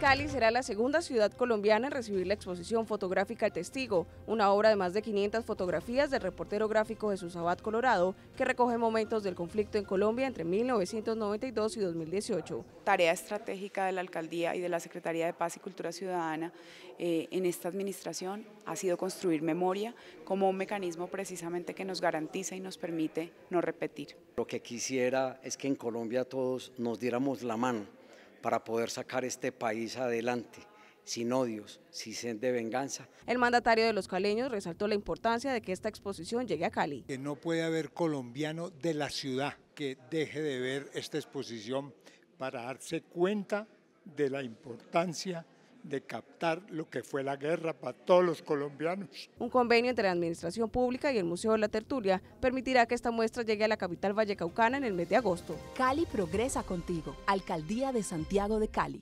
Cali será la segunda ciudad colombiana en recibir la exposición fotográfica El Testigo, una obra de más de 500 fotografías del reportero gráfico Jesús Abad Colorado, que recoge momentos del conflicto en Colombia entre 1992 y 2018. Tarea estratégica de la Alcaldía y de la Secretaría de Paz y Cultura Ciudadana eh, en esta administración ha sido construir memoria como un mecanismo precisamente que nos garantiza y nos permite no repetir. Lo que quisiera es que en Colombia todos nos diéramos la mano para poder sacar este país adelante sin odios, sin sed de venganza. El mandatario de los caleños resaltó la importancia de que esta exposición llegue a Cali. Que no puede haber colombiano de la ciudad que deje de ver esta exposición para darse cuenta de la importancia de captar lo que fue la guerra para todos los colombianos. Un convenio entre la Administración Pública y el Museo de la Tertulia permitirá que esta muestra llegue a la capital vallecaucana en el mes de agosto. Cali progresa contigo. Alcaldía de Santiago de Cali.